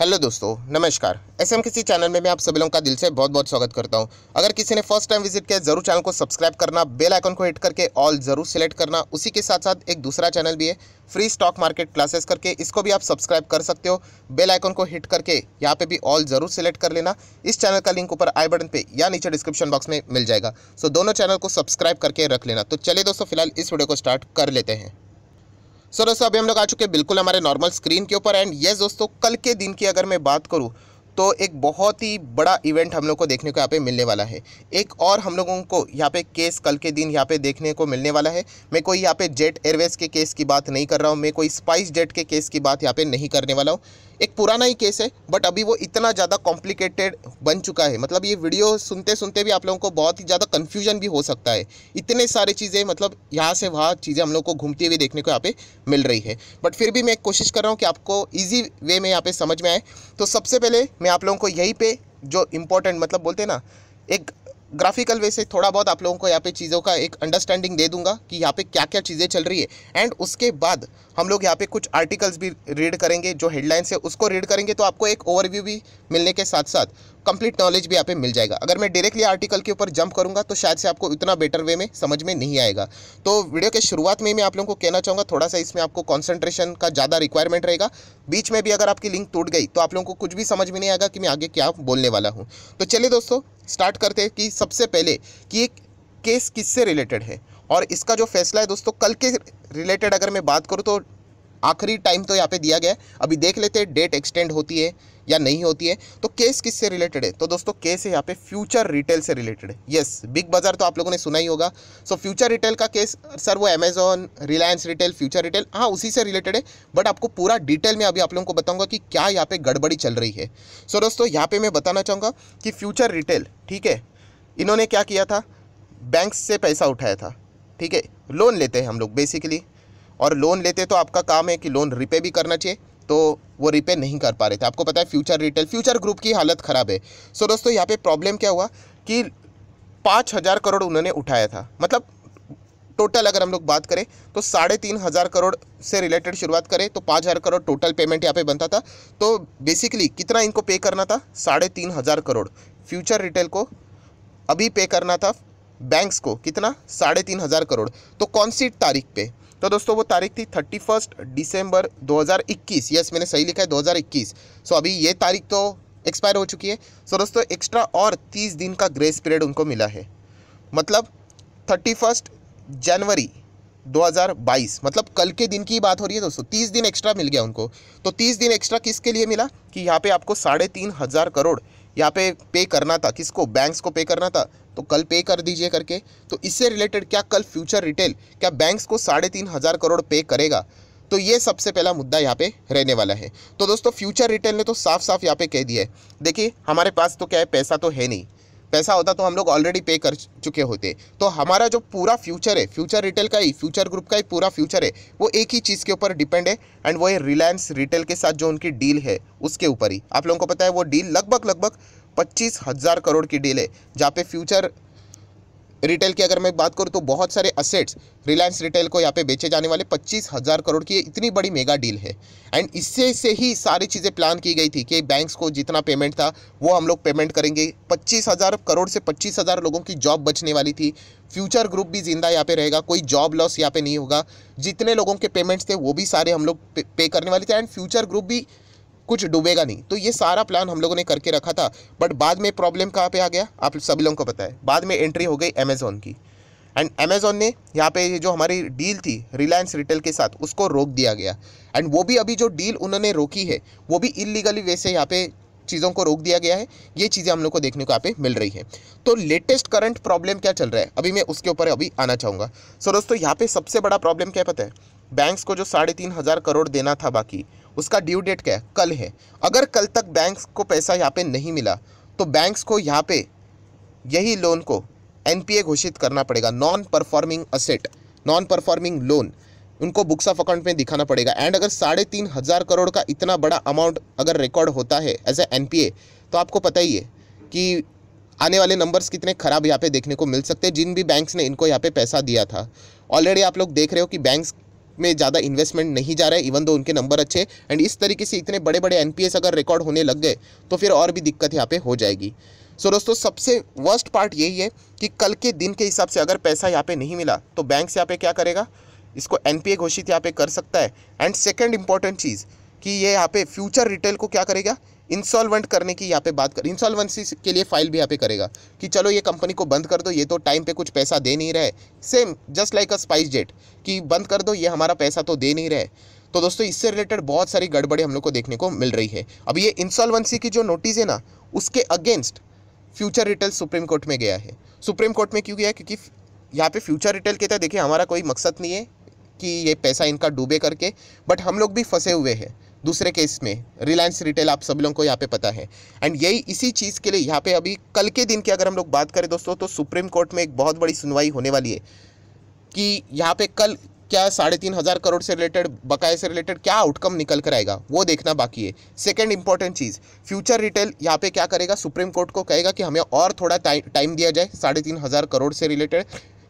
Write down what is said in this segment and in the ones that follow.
hello दोस्तों नमस्कार S M किसी चैनल में मैं आप सभी लोगों का दिल से बहुत बहुत स्वागत करता हूं अगर किसी ने फर्स्ट टाइम विजिट किया जरूर चैनल को सब्सक्राइब करना बेल आइकन को हिट करके ऑल जरूर सेलेक्ट करना उसी के साथ साथ एक दूसरा चैनल भी है फ्री स्टॉक मार्केट क्लासेस करके इसको भी आप सब्सक्राइब कर सकते हो बेल आइकन को हिट करके यहाँ पे भी ऑल जरूर सेलेक्ट कर लेना इस चैनल का लिंक ऊपर आई बटन पे या नीचे डिस्क्रिप्शन बॉक्स में मिल जाएगा सो दोनों चैनल को सब्सक्राइब करके रख लेना तो चलिए दोस्तों फिलहाल इस वीडियो को स्टार्ट कर लेते हैं सो दोस्तों अभी हम लोग आ चुके हैं बिल्कुल हमारे नॉर्मल स्क्रीन के ऊपर एंड यस दोस्तों कल के दिन की अगर मैं बात करूँ तो एक बहुत ही बड़ा इवेंट हम लोग को देखने को यहाँ पे मिलने वाला है एक और हम लोगों को यहाँ पे केस कल के दिन यहाँ पे देखने को मिलने वाला है मैं कोई यहाँ पे जेट एयरवेज के केस की बात नहीं कर रहा हूँ मैं कोई स्पाइस जेट के केस की बात यहाँ पे नहीं करने वाला हूँ एक पुराना ही केस है बट अभी वो इतना ज़्यादा कॉम्प्लिकेटेड बन चुका है मतलब ये वीडियो सुनते सुनते भी आप लोगों को बहुत ही ज़्यादा कन्फ्यूजन भी हो सकता है इतने सारे चीज़ें मतलब यहाँ से वहाँ चीज़ें हम लोग को घूमती हुई देखने को यहाँ पे मिल रही है बट फिर भी मैं कोशिश कर रहा हूँ कि आपको ईजी वे में यहाँ पर समझ में आए तो सबसे पहले मैं आप लोगों को यहीं पर जो इम्पोर्टेंट मतलब बोलते हैं ना एक ग्राफिकल वे से थोड़ा बहुत आप लोगों को यहाँ पे चीज़ों का एक अंडरस्टैंडिंग दे दूंगा कि यहाँ पे क्या क्या चीज़ें चल रही है एंड उसके बाद हम लोग यहाँ पे कुछ आर्टिकल्स भी रीड करेंगे जो हेडलाइंस है उसको रीड करेंगे तो आपको एक ओवरव्यू भी मिलने के साथ साथ कंप्लीट नॉलेज भी यहाँ पे मिल जाएगा अगर मैं डायरेक्टली आर्टिकल के ऊपर जंप करूँगा तो शायद से आपको इतना बेटर वे में समझ में नहीं आएगा तो वीडियो के शुरुआत में मैं आप लोगों को कहना चाहूँगा थोड़ा सा इसमें आपको कॉन्सेंट्रेशन का ज़्यादा रिक्वायरमेंट रहेगा बीच में भी अगर आपकी लिंक टूट गई तो आप लोगों को कुछ भी समझ में नहीं आएगा कि मैं आगे क्या बोलने वाला हूँ तो चलिए दोस्तों स्टार्ट करते हैं कि सबसे पहले कि एक केस किससे रिलेटेड है और इसका जो फैसला है दोस्तों कल के रिलेटेड अगर मैं बात करूँ तो आखिरी टाइम तो यहाँ पे दिया गया है अभी देख लेते हैं डेट एक्सटेंड होती है या नहीं होती है तो केस किससे रिलेटेड है तो दोस्तों केस है यहाँ पे फ्यूचर रिटेल से रिलेटेड है यस बिग बाजार तो आप लोगों ने सुना ही होगा सो फ्यूचर रिटेल का केस सर वो Amazon Reliance retail future retail हाँ उसी से रिलेटेड है बट आपको पूरा डिटेल में अभी आप लोगों को बताऊँगा कि क्या यहाँ पर गड़बड़ी चल रही है सो so, दोस्तों यहाँ पर मैं बताना चाहूँगा कि फ्यूचर रिटेल ठीक है इन्होंने क्या किया था बैंक से पैसा उठाया था ठीक है लोन लेते हैं हम लोग बेसिकली और लोन लेते तो आपका काम है कि लोन रिपे भी करना चाहिए तो वो रिपे नहीं कर पा रहे थे आपको पता है फ्यूचर रिटेल फ्यूचर ग्रुप की हालत ख़राब है सो so, दोस्तों यहाँ पे प्रॉब्लम क्या हुआ कि पाँच हज़ार करोड़ उन्होंने उठाया था मतलब टोटल अगर हम लोग बात करें तो साढ़े तीन हज़ार करोड़ से रिलेटेड शुरुआत करें तो पाँच हज़ार करोड़ टोटल पेमेंट यहाँ पे बनता था तो बेसिकली कितना इनको पे करना था साढ़े तीन हज़ार करोड़ फ्यूचर रिटेल को अभी पे करना था बैंक्स को कितना साढ़े तीन हज़ार करोड़ तो कौन सी तारीख पे तो दोस्तों वो तारीख थी थर्टी फर्स्ट डिसम्बर दो हज़ार इक्कीस यस मैंने सही लिखा है दो हज़ार इक्कीस सो अभी ये तारीख तो एक्सपायर हो चुकी है सो दोस्तों एक्स्ट्रा और तीस दिन का ग्रेस पीरियड उनको मिला है मतलब थर्टी फर्स्ट जनवरी 2022 मतलब कल के दिन की बात हो रही है दोस्तों तीस दिन एक्स्ट्रा मिल गया उनको तो तीस दिन एक्स्ट्रा किसके लिए मिला कि यहाँ पे आपको साढ़े तीन हज़ार करोड़ यहाँ पे पे करना था किसको बैंक्स को पे करना था तो कल पे कर दीजिए करके तो इससे रिलेटेड क्या कल फ्यूचर रिटेल क्या बैंक्स को साढ़े तीन हज़ार करोड़ पे करेगा तो ये सबसे पहला मुद्दा यहाँ पे रहने वाला है तो दोस्तों फ्यूचर रिटेल ने तो साफ साफ यहाँ पे कह दिया है देखिए हमारे पास तो क्या है पैसा तो है नहीं पैसा होता तो हम लोग ऑलरेडी पे कर चुके होते तो हमारा जो पूरा फ्यूचर है फ्यूचर रिटेल का ही फ्यूचर ग्रुप का ही पूरा फ्यूचर है वो एक ही चीज़ के ऊपर डिपेंड है एंड वो है रिलायंस रिटेल के साथ जो उनकी डील है उसके ऊपर ही आप लोगों को पता है वो डील लगभग लगभग पच्चीस हज़ार करोड़ की डील है जहाँ पे फ्यूचर रिटेल की अगर मैं बात करूँ तो बहुत सारे असेट्स रिलायंस रिटेल को यहाँ पे बेचे जाने वाले पच्चीस हज़ार करोड़ की इतनी बड़ी मेगा डील है एंड इससे से ही सारी चीज़ें प्लान की गई थी कि बैंक्स को जितना पेमेंट था वो हम लोग पेमेंट करेंगे पच्चीस हज़ार करोड़ से पच्चीस हज़ार लोगों की जॉब बचने वाली थी फ्यूचर ग्रुप भी जिंदा यहाँ पे रहेगा कोई जॉब लॉस यहाँ पे नहीं होगा जितने लोगों के पेमेंट्स थे वो भी सारे हम लोग पे करने वाले थे एंड फ्यूचर ग्रुप भी कुछ डूबेगा नहीं तो ये सारा प्लान हम लोगों ने करके रखा था बट बाद में प्रॉब्लम कहाँ पे आ गया आप सभी लोगों को पता है बाद में एंट्री हो गई अमेज़ोन की एंड अमेज़ोन ने यहाँ पे जो हमारी डील थी रिलायंस रिटेल के साथ उसको रोक दिया गया एंड वो भी अभी जो डील उन्होंने रोकी है वो भी इलीगली वे से यहाँ पे चीज़ों को रोक दिया गया है ये चीज़ें हम लोग को देखने को यहाँ पे मिल रही है तो लेटेस्ट करंट प्रॉब्लम क्या चल रहा है अभी मैं उसके ऊपर अभी आना चाहूँगा सो दोस्तों यहाँ पे सबसे बड़ा प्रॉब्लम क्या पता है बैंक्स को जो साढ़े तीन हज़ार करोड़ देना था बाकी उसका ड्यू डेट क्या है कल है अगर कल तक बैंक्स को पैसा यहाँ पे नहीं मिला तो बैंक्स को यहाँ पे यही लोन को एनपीए घोषित करना पड़ेगा non performing asset non performing loan उनको बुक्स ऑफ अकाउंट में दिखाना पड़ेगा एंड अगर साढ़े तीन हज़ार करोड़ का इतना बड़ा अमाउंट अगर रिकॉर्ड होता है एज ए एन तो आपको पता ही है कि आने वाले नंबर्स कितने ख़राब यहाँ पे देखने को मिल सकते हैं जिन भी बैंक्स ने इनको यहाँ पे पैसा दिया था ऑलरेडी आप लोग देख रहे हो कि बैंक्स में ज़्यादा इन्वेस्टमेंट नहीं जा रहा है इवन दो उनके नंबर अच्छे एंड इस तरीके से इतने बड़े बड़े एन अगर रिकॉर्ड होने लग गए तो फिर और भी दिक्कत यहाँ पर हो जाएगी सो so, दोस्तों सबसे वर्स्ट पार्ट यही है कि कल के दिन के हिसाब से अगर पैसा यहाँ पे नहीं मिला तो बैंक से यहाँ पे क्या करेगा इसको एन घोषित यहाँ पे कर सकता है एंड सेकेंड इंपॉर्टेंट चीज़ कि ये यहाँ पे फ्यूचर रिटेल को क्या करेगा इंसॉल्वेंट करने की यहाँ पे बात कर इंसॉल्वेंसी के लिए फाइल भी यहाँ पे करेगा कि चलो ये कंपनी को बंद कर दो ये तो टाइम पे कुछ पैसा दे नहीं रहे same just like a SpiceJet कि बंद कर दो ये हमारा पैसा तो दे नहीं रहे तो दोस्तों इससे रिलेटेड बहुत सारी गड़बड़ी हम लोग को देखने को मिल रही है अब ये इंसॉल्वेंसी की जो नोटिस है ना उसके against future retail Supreme Court में गया है सुप्रीम कोर्ट में क्यों गया क्योंकि यहाँ पे फ्यूचर रिटेल कहते हैं देखिए हमारा कोई मकसद नहीं है कि ये पैसा इनका डूबे करके बट हम लोग भी फंसे हुए हैं दूसरे केस में रिलायंस रिटेल आप सब लोगों को यहाँ पे पता है एंड यही इसी चीज़ के लिए यहाँ पे अभी कल के दिन की अगर हम लोग बात करें दोस्तों तो सुप्रीम कोर्ट में एक बहुत बड़ी सुनवाई होने वाली है कि यहाँ पे कल क्या साढ़े तीन हज़ार करोड़ से रिलेटेड बकाया से रिलेटेड क्या आउटकम निकल कर आएगा वो देखना बाकी है सेकेंड इंपॉर्टेंट चीज़ फ्यूचर रिटेल यहाँ पे क्या करेगा सुप्रीम कोर्ट को कहेगा कि हमें और थोड़ा टाइम दिया जाए साढ़े तीन हज़ार करोड़ से रिलेटेड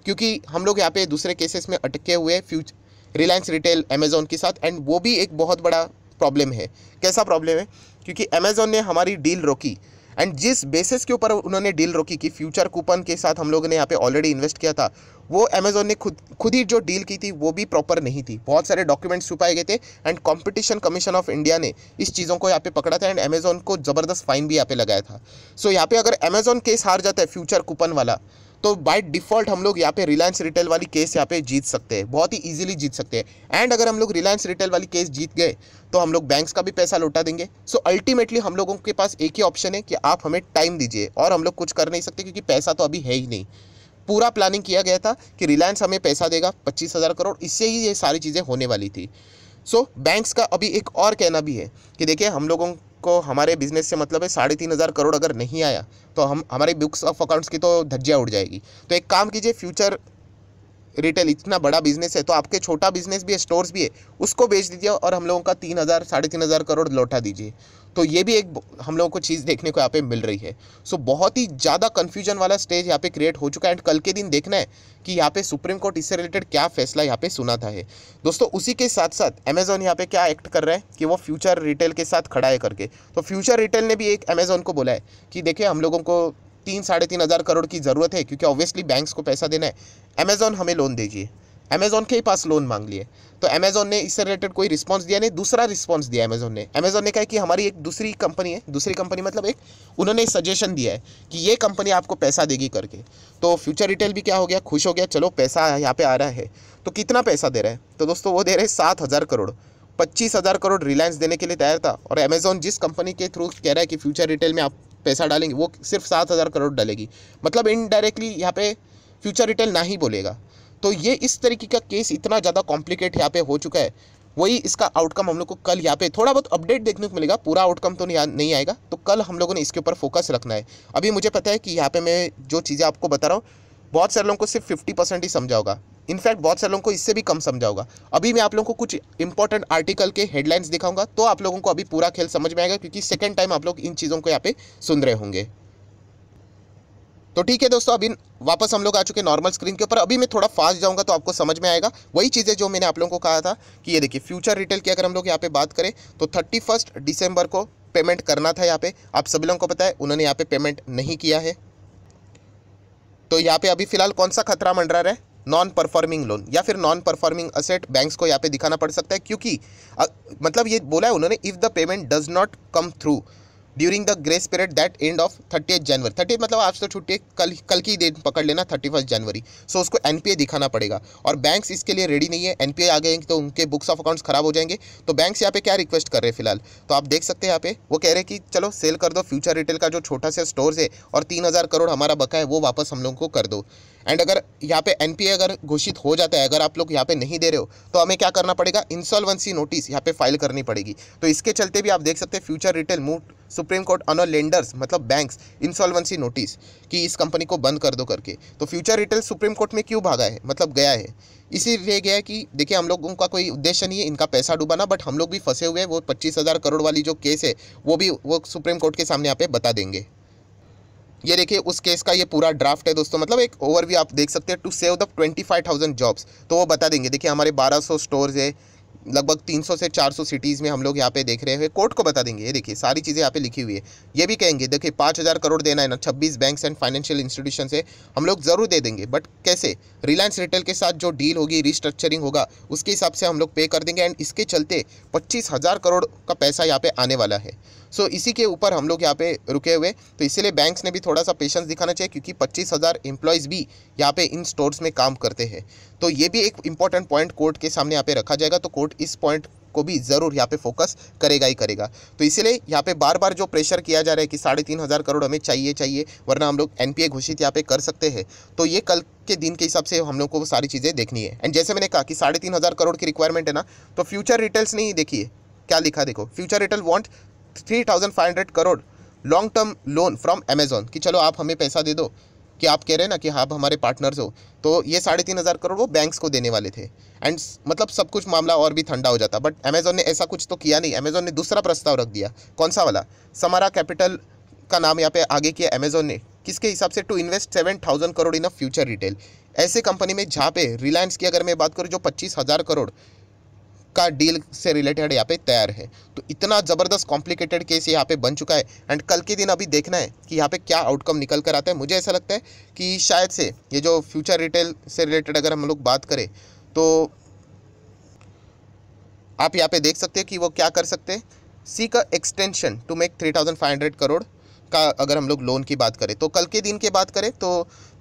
क्योंकि हम लोग यहाँ पे दूसरे केसेस में अटके हुए फ्यूचर रिलायंस रिटेल अमेजोन के साथ एंड वो भी एक बहुत बड़ा प्रॉब्लम है कैसा प्रॉब्लम है क्योंकि अमेजोन ने हमारी डील रोकी एंड जिस बेसिस के ऊपर उन्होंने डील रोकी कि फ्यूचर कूपन के साथ हम लोगों ने यहाँ पे ऑलरेडी इन्वेस्ट किया था वो अमेजोन ने खुद खुद ही जो डील की थी वो भी प्रॉपर नहीं थी बहुत सारे डॉक्यूमेंट्स छुपाए गए थे and competition commission of India ने इस चीज़ों को यहाँ पे पकड़ा था एंड अमेजोन को ज़बरदस्त फाइन भी यहाँ पे लगाया था सो so, यहाँ पे अगर अमेजोन केस हार जाता है फ्यूचर कूपन वाला तो बाय डिफॉल्ट हम लोग यहाँ पे रिलायंस रिटेल वाली केस यहाँ पे जीत सकते हैं बहुत ही इजीली जीत सकते हैं एंड अगर हम लोग रिलायंस रिटेल वाली केस जीत गए तो हम लोग बैंक्स का भी पैसा लौटा देंगे सो so, अल्टीमेटली हम लोगों के पास एक ही ऑप्शन है कि आप हमें टाइम दीजिए और हम लोग कुछ कर नहीं सकते क्योंकि पैसा तो अभी है ही नहीं पूरा प्लानिंग किया गया था कि रिलायंस हमें पैसा देगा पच्चीस हज़ार करोड़ इससे ही ये सारी चीज़ें होने वाली थी सो so, बैंक्स का अभी एक और कहना भी है कि देखिए हम लोगों को हमारे बिजनेस से मतलब है साढ़े तीन हज़ार करोड़ अगर नहीं आया तो हम हमारे बुक्स ऑफ अकाउंट्स की तो धज्जियाँ उड़ जाएगी तो एक काम कीजिए फ्यूचर रिटेल इतना बड़ा बिजनेस है तो आपके छोटा बिजनेस भी है स्टोर्स भी है उसको बेच दीजिए और हम लोगों का तीन हज़ार साढ़े तीन हज़ार करोड़ लौटा दीजिए तो ये भी एक हम लोगों को चीज़ देखने को यहाँ पे मिल रही है सो so, बहुत ही ज़्यादा कन्फ्यूजन वाला स्टेज यहाँ पे क्रिएट हो चुका है एंड कल के दिन देखना है कि यहाँ पे सुप्रीम कोर्ट इससे रिलेटेड क्या फैसला यहाँ पे सुना था है दोस्तों उसी के साथ साथ अमेजोन यहाँ पे क्या एक्ट कर रहा है कि वो फ्यूचर रिटेल के साथ खड़ा है करके तो फ्यूचर रिटेल ने भी एक अमेजोन को बोला है कि देखिए हम लोगों को तीन साढ़े तीन हज़ार करोड़ की ज़रूरत है क्योंकि ऑब्वियसली बैंक्स को पैसा देना है अमेजोन हमें लोन दीजिए अमेजोन के ही पास लोन मांग लिए तो अमेजोन ने इससे रिलेटेड कोई रिस्पॉन्स दिया नहीं दूसरा रिस्पॉन्स दिया अमेजोन ने अमेजोन ने कहा कि हमारी एक दूसरी कंपनी है दूसरी कंपनी मतलब एक उन्होंने सजेशन दिया है कि ये कंपनी आपको पैसा देगी करके तो फ्यूचर रिटेल भी क्या हो गया खुश हो गया चलो पैसा यहाँ पे आ रहा है तो कितना पैसा दे रहा है तो दोस्तों वो दे रहे हैं सात हज़ार करोड़ पच्चीस हज़ार करोड़ रिलायंस देने के लिए तैयार था और अमेजोन जिस कंपनी के थ्रू कह रहा है कि फ्यूचर रिटेल में आप पैसा डालेंगे वो सिर्फ सात हज़ार करोड़ डालेगी मतलब इनडायरेक्टली यहाँ पे फ्यूचर रिटेल ना ही बोलेगा तो ये इस तरीके का केस इतना ज़्यादा कॉम्प्लिकेट यहाँ पे हो चुका है वही इसका आउटकम हम लोग को कल यहाँ पे थोड़ा बहुत अपडेट देखने को मिलेगा पूरा आउटकम तो नहीं, नहीं आएगा तो कल हम लोगों ने इसके ऊपर फोकस रखना है अभी मुझे पता है कि यहाँ पे मैं जो चीज़ें आपको बता रहा हूँ बहुत सारे लोगों को सिर्फ फिफ्टी परसेंट ही समझा होगा इनफैक्ट बहुत सारे लोगों को इससे भी कम समझा होगा अभी मैं आप लोगों को कुछ इंपॉर्टेंट आर्टिकल के हेडलाइंस दिखाऊंगा तो आप लोगों को अभी पूरा खेल समझ में आएगा क्योंकि सेकेंड टाइम आप लोग इन चीज़ों को यहाँ पे सुन रहे होंगे तो ठीक है दोस्तों अभी वापस हम लोग आ चुके नॉर्मल स्क्रीन के ऊपर अभी मैं थोड़ा फास्ट जाऊंगा तो आपको समझ में आएगा वही चीज़ें जो मैंने आप लोगों को कहा था कि ये देखिए फ्यूचर रिटेल की अगर हम लोग यहाँ पे बात करें तो थर्टी फर्स्ट दिसंबर को पेमेंट करना था यहाँ पे आप सभी लोगों को पता है उन्होंने यहाँ पे पेमेंट नहीं किया है तो यहाँ पे अभी फिलहाल कौन सा खतरा मंडरा रहा है नॉन परफॉर्मिंग लोन या फिर नॉन परफॉर्मिंग असेट बैंक्स को यहाँ पे दिखाना पड़ सकता है क्योंकि अ, मतलब ये बोला है उन्होंने if the payment does not come through during the grace period that end of thirty January thirty मतलब आज तो छुट्टी कल कल की डेट पकड़ लेना थर्टी फर्स्ट जनवरी सो उसको एन दिखाना पड़ेगा और बैंक्स इसके लिए रेडी नहीं है एन आ गए तो उनके बुक्स ऑफ अकाउंट्स खराब हो जाएंगे तो बैंक्स यहाँ पे क्या रिक्वेस्ट कर रहे हैं फिलहाल तो आप देख सकते हैं यहाँ पे वो कह रहे हैं कि चलो सेल कर दो फ्यूचर रिटेल का जो छोटा सा स्टोर है और तीन करोड़ हमारा बका है वो वापस हम लोगों को कर दो एंड अगर यहाँ पे एन अगर घोषित हो जाता है अगर आप लोग यहाँ पे नहीं दे रहे हो तो हमें क्या करना पड़ेगा इंसॉल्वेंसी नोटिस यहाँ पे फाइल करनी पड़ेगी तो इसके चलते भी आप देख सकते हैं future retail move Supreme Court on lenders मतलब बैंक्स इंसॉल्वेंसी नोटिस कि इस कंपनी को बंद कर दो करके तो फ्यूचर रिटेल सुप्रीम कोर्ट में क्यों भागा है मतलब गया है इसीलिए गया कि देखिए हम लोगों का कोई उद्देश्य नहीं है इनका पैसा डूबाना बट हम लोग भी फंसे हुए हैं वो पच्चीस हज़ार करोड़ वाली जो केस है वो भी वो सुप्रीम कोर्ट के सामने यहाँ पे बता देंगे ये देखिए उस केस का ये पूरा ड्राफ्ट है दोस्तों मतलब एक ओवरव्यू आप देख सकते हैं to save the twenty five thousand jobs तो वो बता देंगे देखिए हमारे बारह सौ स्टोर्स है लगभग 300 से 400 सिटीज़ में हम लोग यहाँ पे देख रहे हैं कोर्ट को बता देंगे ये देखिए सारी चीज़ें यहाँ पे लिखी हुई है ये भी कहेंगे देखिए पाँच हज़ार करोड़ देना है ना 26 बैंक्स एंड फाइनेंशियल इंस्टीट्यूशन से हम लोग ज़रूर दे देंगे बट कैसे रिलायंस रिटेल के साथ जो डील होगी रिस्ट्रक्चरिंग होगा उसके हिसाब से हम लोग पे कर देंगे एंड इसके चलते पच्चीस करोड़ का पैसा यहाँ पर आने वाला है सो so, इसी के ऊपर हम लोग यहाँ पे रुके हुए तो इसीलिए बैंक्स ने भी थोड़ा सा पेशेंस दिखाना चाहिए क्योंकि पच्चीस हज़ार एम्प्लॉयज़ भी यहाँ पे इन स्टोर्स में काम करते हैं तो ये भी एक इंपॉर्टेंट पॉइंट कोर्ट के सामने यहाँ पे रखा जाएगा तो कोर्ट इस पॉइंट को भी ज़रूर यहाँ पे फोकस करेगा ही करेगा तो इसीलिए यहाँ पे बार बार जो प्रेशर किया जा रहा है कि साढ़े तीन हज़ार करोड़ हमें चाहिए चाहिए वरना हम लोग एन घोषित यहाँ पे कर सकते हैं तो ये कल के दिन के हिसाब से हम लोग को सारी चीज़ें देखनी है एंड जैसे मैंने कहा कि साढ़े तीन हज़ार करोड़ की रिक्वायरमेंट है ना तो फ्यूचर रिटेल्स नहीं देखिए क्या लिखा देखो future retail want three thousand five hundred crore long term loan from Amazon कि चलो आप हमें पैसा दे दो कि आप कह रहे हैं ना कि आप हमारे पार्टनर्स हो तो ये साढ़े तीन हज़ार करोड़ वो बैंक्स को देने वाले थे एंड मतलब सब कुछ मामला और भी ठंडा हो जाता बट अमेजोन ने ऐसा कुछ तो किया नहीं अमेजोन ने दूसरा प्रस्ताव रख दिया कौन सा वाला समारा कैपिटल का नाम यहाँ पे आगे किया अमेजोन ने किसके हिसाब से to invest seven thousand crore in a future retail ऐसे कंपनी में जहाँ पे रिलायंस की अगर मैं बात करूँ जो पच्चीस हज़ार करोड़ का डील से रिलेटेड यहाँ पे तैयार है तो इतना ज़बरदस्त कॉम्प्लिकेटेड केस यहाँ पे बन चुका है एंड कल के दिन अभी देखना है कि यहाँ पे क्या आउटकम निकल कर आता है मुझे ऐसा लगता है कि शायद से ये जो फ्यूचर रिटेल से रिलेटेड अगर हम लोग बात करें तो आप यहाँ पे देख सकते हैं कि वो क्या कर सकते हैं सी का extension to make three thousand five hundred crore का अगर हम लोग लोन की बात करें तो कल के दिन की बात करें तो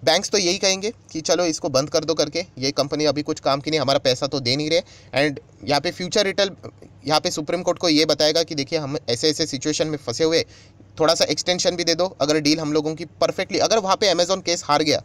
बैंक्स तो यही कहेंगे कि चलो इसको बंद कर दो करके ये कंपनी अभी कुछ काम की नहीं हमारा पैसा तो दे नहीं रहे एंड यहाँ पे फ्यूचर रिटर्न यहाँ पे सुप्रीम कोर्ट को ये बताएगा कि देखिए हम ऐसे ऐसे सिचुएशन में फंसे हुए थोड़ा सा एक्सटेंशन भी दे दो अगर डील हम लोगों की परफेक्टली अगर वहाँ पे अमेजोन केस हार गया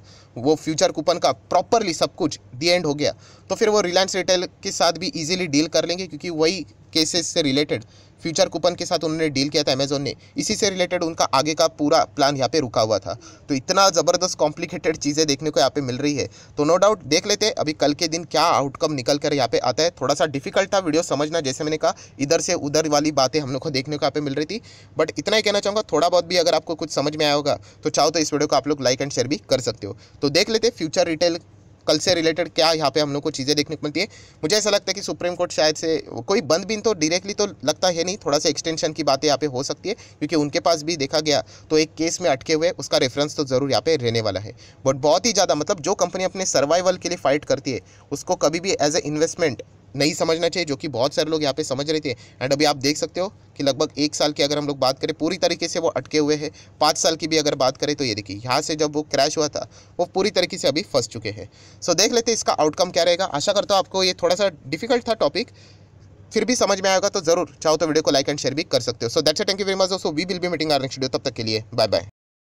वो फ्यूचर कूपन का प्रॉपरली सब कुछ दी एंड हो गया तो फिर वो रिलायंस रिटेल के साथ भी ईजिली डील कर लेंगे क्योंकि वही केसेस से रिलेटेड फ्यूचर कूपन के साथ उन्होंने डील किया था अमेजोन ने इसी से रिलेटेड उनका आगे का पूरा प्लान यहाँ पे रुका हुआ था तो इतना ज़बरदस्त कॉम्प्लिकेटेड चीज़ें देखने को यहाँ पे मिल रही है तो नो डाउट देख लेते हैं अभी कल के दिन क्या आउटकम निकल कर यहाँ पे आता है थोड़ा सा डिफिकल्ट था वीडियो समझना जैसे मैंने कहा इधर से उधर वाली बातें हम लोग को देखने को यहाँ पे मिल रही थी बट इतना ही कहना चाहूँगा थोड़ा बहुत भी अगर आपको कुछ समझ में आया होगा तो चाहो तो इस वीडियो को आप लोग लाइक एंड शेयर भी कर सकते हो तो देख लेते फ्यूचर रिटेल कल से रिलेटेड क्या यहाँ पे हम लोग को चीज़ें देखने को मिलती है मुझे ऐसा लगता है कि सुप्रीम कोर्ट शायद से कोई बंद बिन तो डायरेक्टली तो लगता है नहीं थोड़ा सा एक्सटेंशन की बातें यहाँ पे हो सकती है क्योंकि उनके पास भी देखा गया तो एक केस में अटके हुए उसका रेफरेंस तो ज़रूर यहाँ पे रहने वाला है बट बहुत ही ज़्यादा मतलब जो कंपनी अपने सर्वाइवल के लिए फाइट करती है उसको कभी भी एज ए इन्वेस्टमेंट नहीं समझना चाहिए जो कि बहुत सारे लोग यहाँ पे समझ रहे थे एंड अभी आप देख सकते हो कि लगभग एक साल की अगर हम लोग बात करें पूरी तरीके से वो अटके हुए हैं पाँच साल की भी अगर बात करें तो ये देखिए यहाँ से जब वो क्रैश हुआ था वो पूरी तरीके से अभी फंस चुके हैं सो so, देख लेते हैं इसका आउटकम क्या रहेगा आशा करता हूँ आपको ये थोड़ा सा डिफिकल्ट था टॉपिक फिर भी समझ में आएगा तो जरूर चाहो तो वीडियो को लाइक एंड शेयर भी कर सकते हो so that's thank you very much दोस्तों we will be meeting our next video तब तक के लिए बाय बाय